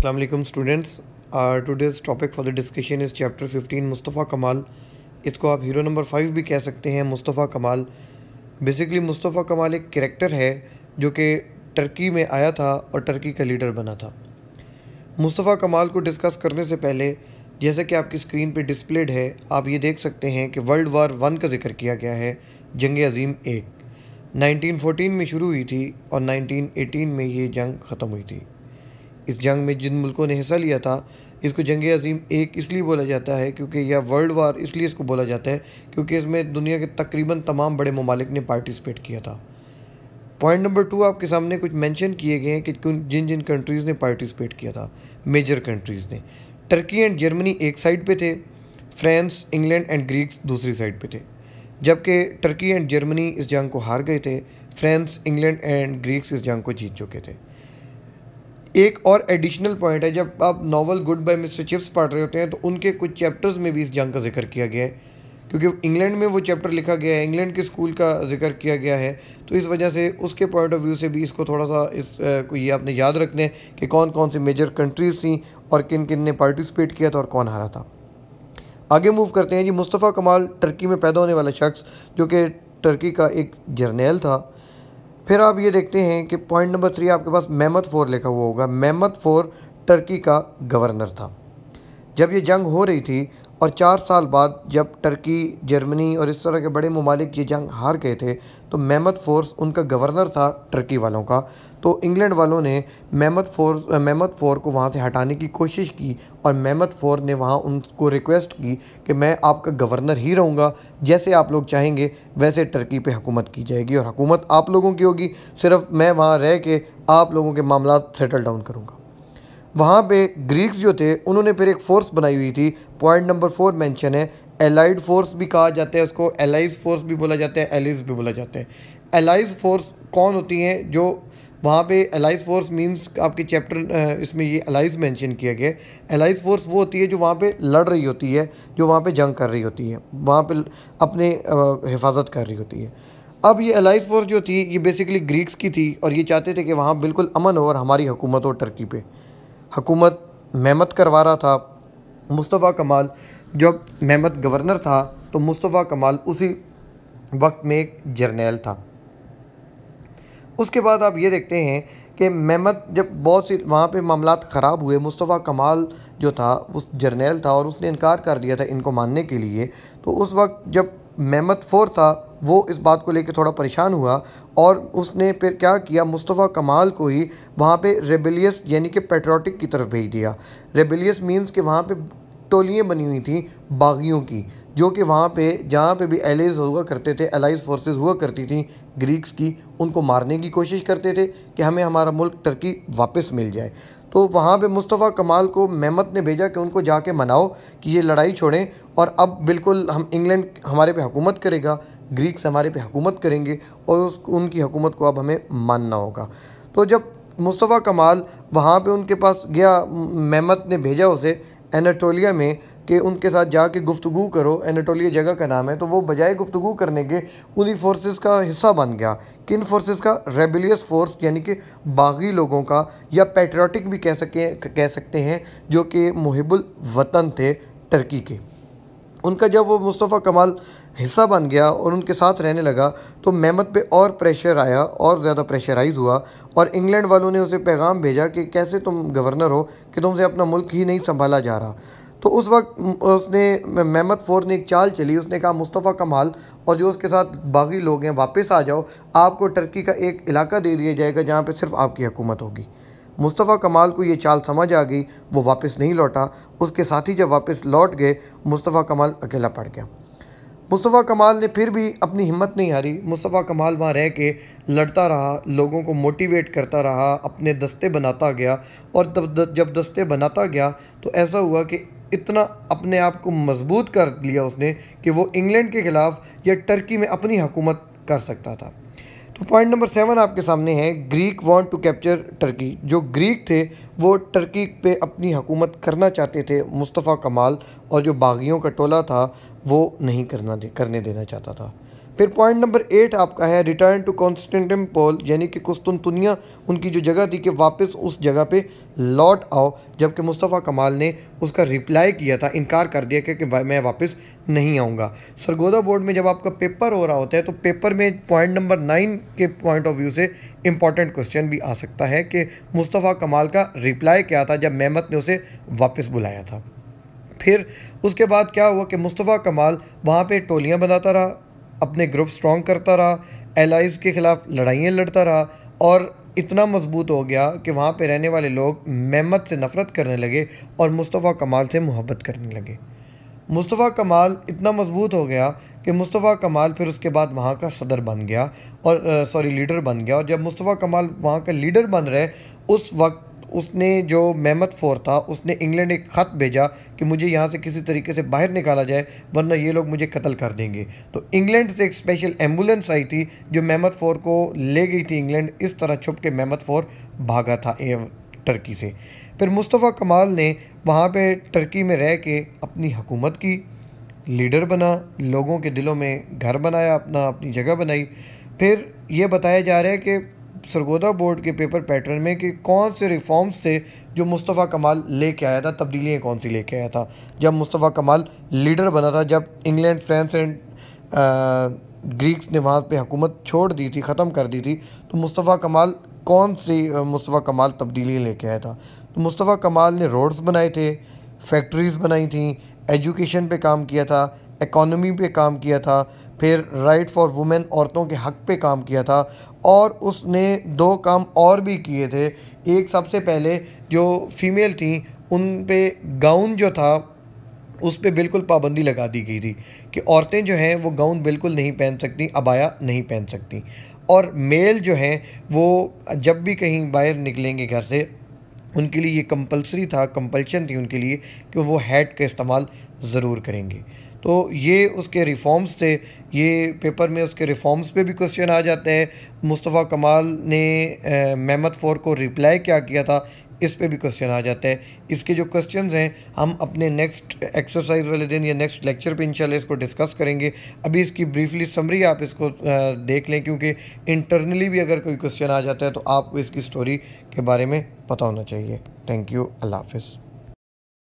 अस्सलाम वालेकुम students today's topic for the discussion is chapter 15 Mustafa Kemal इसको आप हीरो नंबर फाइव भी कह सकते हैं मुस्तफ़ा कमाल बेसिकली मुस्तफ़ा कमाल एक करेक्टर है जो कि टर्की में आया था और टर्की का लीडर बना था मुस्तफ़ा कमाल को डिस्कस करने से पहले जैसे कि आपकी स्क्रीन पर डिस्प्लेड है आप ये देख सकते हैं कि वर्ल्ड वार वन का जिक्र किया गया है जंग अजीम एक फोटीन में शुरू हुई थी और एटीन में ये जंग ख़त्म हुई थी इस जंग में जिन मुल्कों ने हिस्सा लिया था इसको जंग अजीम एक इसलिए बोला जाता है क्योंकि या वर्ल्ड वार इसलिए इसको बोला जाता है क्योंकि इसमें दुनिया के तकरीबन तमाम बड़े ममालिक ने पार्टिसिपेट किया था पॉइंट नंबर टू आपके सामने कुछ मेंशन किए गए हैं कि जिन जिन कंट्रीज़ ने पार्टिसिपेट किया था मेजर कंट्रीज़ ने टर्की एंड जर्मनी एक साइड पे थे फ्रांस इंग्लैंड एंड ग्रीक्स दूसरी साइड पे थे जबकि टर्की एंड जर्मनी इस जंग को हार गए थे फ्रांस इंग्लैंड एंड ग्रीक्स इस जंग को जीत चुके थे एक और एडिशनल पॉइंट है जब आप novel good bye mister chips पढ़ रहे होते हैं तो उनके कुछ चैप्टर्स में भी इस जंग का जिक्र किया गया है क्योंकि इंग्लैंड में वो चैप्टर लिखा गया है इंग्लैंड के स्कूल का जिक्र किया गया है तो इस वजह से उसके पॉइंट ऑफ व्यू से भी इसको थोड़ा सा इस को ये आपने याद रखने कि कौन कौन सी मेजर कंट्रीज़ थी और किन किन ने पार्टिसिपेट किया था और कौन हारा था आगे मूव करते हैं जी मुस्तफ़ा कमाल टर्की में पैदा होने वाला शख्स जो कि टर्की का एक जर्नेल था फिर आप ये देखते हैं कि पॉइंट नंबर थ्री आपके पास मेहमद फोर लिखा हुआ होगा मेहमद फोर टर्की का गवर्नर था जब ये जंग हो रही थी और चार साल बाद जब टर्की जर्मनी और इस तरह के बड़े ममालिक ये जंग हार गए थे तो महमद फोर्स उनका गवर्नर था टर्की वालों का तो इंग्लैंड वालों ने महमद फोर महमद फोर को वहाँ से हटाने की कोशिश की और मेहमत फोर ने वहाँ उनको रिक्वेस्ट की कि मैं आपका गवर्नर ही रहूँगा जैसे आप लोग चाहेंगे वैसे टर्की पे हुकूमत की जाएगी और हुकूमत आप लोगों की होगी सिर्फ मैं वहाँ रह के आप लोगों के मामला सेटल डाउन करूँगा वहाँ पे ग्रीक्स जो थे उन्होंने फिर एक फ़ोर्स बनाई हुई थी पॉइंट नंबर फोर मेंशन है एलाइड फोर्स भी कहा जाता है उसको एलाइज फोर्स भी बोला जाता है एलिस भी बोला जाता है एलाइज फोर्स कौन होती हैं जो वहाँ पे एलाइज फोर्स मींस आपके चैप्टर इसमें ये एलाइज मेंशन किया गया है एलाइज फोर्स वो होती है जो वहाँ पे लड़ रही होती है जो वहाँ पे जंग कर रही होती है वहाँ पे अपने हिफाजत कर रही होती है अब ये एलाइज फोर्स जो थी ये बेसिकली ग्रीक्स की थी और ये चाहते थे कि वहाँ बिल्कुल अमन हो और हमारी हुकूमत हो टर्की पर हकूमत मेहमत करवा रहा था मुस्तफ़ा कमाल जब महमत गवर्नर था तो मुस्तफ़ा कमाल उसी वक्त में एक जर्नेल था उसके बाद आप ये देखते हैं कि मेहमत जब बहुत सी वहाँ पे मामला ख़राब हुए मुस्तफ़ा कमाल जो था उस जर्नेल था और उसने इनकार कर दिया था इनको मानने के लिए तो उस वक्त जब महमद फोर था वो इस बात को लेकर थोड़ा परेशान हुआ और उसने फिर क्या किया मुस्तफ़ा कमाल को ही वहाँ पे रेबिलियस यानी कि पेट्रोटिक की तरफ भेज दिया रेबिलियस मींस कि वहाँ पे टोलियाँ बनी हुई थी बागियों की जो कि वहाँ पे जहाँ पे भी एलाइज हुआ करते थे एलाइज फोर्सेस हुआ करती थी ग्रीक्स की उनको मारने की कोशिश करते थे कि हमें हमारा मुल्क टर्की वापस मिल जाए तो वहाँ पे मुस्तफ़ा कमाल को मेमत ने भेजा कि उनको जाके मनाओ कि ये लड़ाई छोड़ें और अब बिल्कुल हम इंग्लैंड हमारे पे हुकूमत करेगा ग्रीक्स हमारे पे हुकूमत करेंगे और उस उनकी हुकूमत को अब हमें मानना होगा तो जब मुस्तफ़ा कमाल वहाँ पे उनके पास गया मेमत ने भेजा उसे एनाटोलिया में कि उनके साथ जाके गुफ्तु करो एनाटोलिया जगह का नाम है तो वो बजाय गुफ्तु करने के उन्हीं फोर्सेस का हिस्सा बन गया किन फोर्सेस का रेबिलियस फोर्स यानी कि बागी लोगों का या पेट्रोटिक भी कह सके कह सकते हैं जो कि मुहिबुल वतन थे टर्की के उनका जब वो मुस्तफ़ा कमाल हिस्सा बन गया और उनके साथ रहने लगा तो मेहमत पे और प्रेशर आया और ज़्यादा प्रेशराइज हुआ और इंग्लैंड वालों ने उसे पैगाम भेजा कि कैसे तुम गवर्नर हो कि तुमसे अपना मुल्क ही नहीं संभाला जा रहा तो उस वक्त उसने महमद फोर ने एक चाल चली उसने कहा मुस्तफ़ा कमाल और जो उसके साथ बागी लोग हैं वापस आ जाओ आपको टर्की का एक इलाका दे दिया जाएगा जहाँ पर सिर्फ आपकी हुकूमत होगी मुस्तफ़ा कमाल को ये चाल समझ आ गई वो वापस नहीं लौटा उसके साथी जब वापस लौट गए मुस्तफ़ा कमाल अकेला पड़ गया मुस्तफ़ा कमाल ने फिर भी अपनी हिम्मत नहीं हारी मुस्तफ़ा कमाल वहाँ रह के लड़ता रहा लोगों को मोटिवेट करता रहा अपने दस्ते बनाता गया और जब दस्ते बनाता गया तो ऐसा हुआ कि इतना अपने आप को मजबूत कर लिया उसने कि वो इंग्लैंड के ख़िलाफ़ या टर्की में अपनी हुकूमत कर सकता था तो पॉइंट नंबर सेवन आपके सामने है Greek want to capture Turkey जो ग्रीक थे वो टर्की पे अपनी हुकूमत करना चाहते थे मुस्तफ़ा कमाल और जो बागियों का टोला था वो नहीं करना दे करने देना चाहता था फिर पॉइंट नंबर एट आपका है रिटर्न टू कॉन्स्टेंटिनपोल यानी कि कुस्तुनतुनिया उनकी जो जगह थी कि वापस उस जगह पे लौट आओ जबकि मुस्तफ़ा कमाल ने उसका रिप्लाई किया था इनकार कर दिया कि, कि मैं वापस नहीं आऊँगा सरगोदा बोर्ड में जब आपका पेपर हो रहा होता है तो पेपर में पॉइंट नंबर नाइन के पॉइंट ऑफ व्यू से इम्पॉर्टेंट क्वेश्चन भी आ सकता है कि मुस्तफ़ा कमाल का रिप्लाई क्या था जब मेहमत ने उसे वापस बुलाया था फिर उसके बाद क्या हुआ कि मुस्तफ़ा कमाल वहाँ पे टोलियाँ बनाता रहा अपने ग्रुप स्ट्रॉन्ग करता रहा एलाइज के ख़िलाफ़ लड़ाइयाँ लड़ता रहा और इतना मजबूत हो गया कि वहाँ पर रहने वाले लोग मेहमत से नफ़रत करने लगे और मुस्तफ़ा कमाल से मोहब्बत करने लगे मुस्तफ़ा कमाल इतना मजबूत हो गया कि मुस्तफ़ा कमाल फिर उसके बाद वहाँ का सदर बन गया और सॉरी लीडर बन गया और जब मुस्तफ़ा कमाल वहाँ का लीडर बन रहे उस वक्त उसने जो मेहमत फोर था उसने इंग्लैंड एक ख़त भेजा कि मुझे यहाँ से किसी तरीके से बाहर निकाला जाए वरना ये लोग मुझे कत्ल कर देंगे तो इंग्लैंड से एक स्पेशल एम्बुलेंस आई थी जो मेहमत फोर को ले गई थी इंग्लैंड इस तरह छुप के मेहमत फोर भागा था टर्की से फिर मुस्तफ़ा कमाल ने वहाँ पर टर्की में रह के अपनी हुकूमत की लीडर बना लोगों के दिलों में घर बनाया अपना अपनी जगह बनाई फिर ये बताया जा रहा है कि सरगोदा बोर्ड के पेपर पैटर्न में कि कौन से रिफॉर्म्स थे जो मुस्तफ़ा कमाल लेके आया था तब्दीलियाँ कौन सी लेके आया था जब मुस्तफ़ा कमाल लीडर बना था जब इंग्लैंड फ्रांस एंड ग्रीक्स ने वहाँ पे हुकूमत छोड़ दी थी ख़त्म कर दी थी तो मुस्तफ़ा कमाल कौन सी मुस्तफ़ा कमाल तब्दीलियाँ लेके आया था तो मुस्तफ़ा कमाल ने रोड्स बनाए थे फैक्ट्रीज़ बनाई थी एजुकेशन पर काम किया था इकॉनमी पर काम किया था फिर राइट फॉर वुमेन औरतों के हक पे काम किया था और उसने दो काम और भी किए थे एक सबसे पहले जो फीमेल थी उन पर गाउन जो था उस पर बिल्कुल पाबंदी लगा दी गई थी कि औरतें जो हैं वो गाउन बिल्कुल नहीं पहन सकती अबाया नहीं पहन सकती और मेल जो हैं वो जब भी कहीं बाहर निकलेंगे घर से उनके लिए ये कंपलसरी था कंपल्शन थी उनके लिए कि वो हैट का इस्तेमाल ज़रूर करेंगे तो ये उसके रिफॉर्म्स थे ये पेपर में उसके रिफॉर्म्स पे भी क्वेश्चन आ जाते हैं मुस्तफ़ा कमाल ने महमद फ़ौर को रिप्लाई क्या किया था इस पे भी क्वेश्चन आ जाता है इसके जो क्वेश्चन हैं हम अपने नेक्स्ट एक्सरसाइज वाले दिन या नेक्स्ट लेक्चर पे इंशाल्लाह इसको डिस्कस करेंगे अभी इसकी ब्रीफली समरी आप इसको देख लें क्योंकि इंटरनली भी अगर कोई क्वेश्चन आ जाता है तो आपको इसकी स्टोरी के बारे में पता होना चाहिए थैंक यू अल्लाह हाफिज़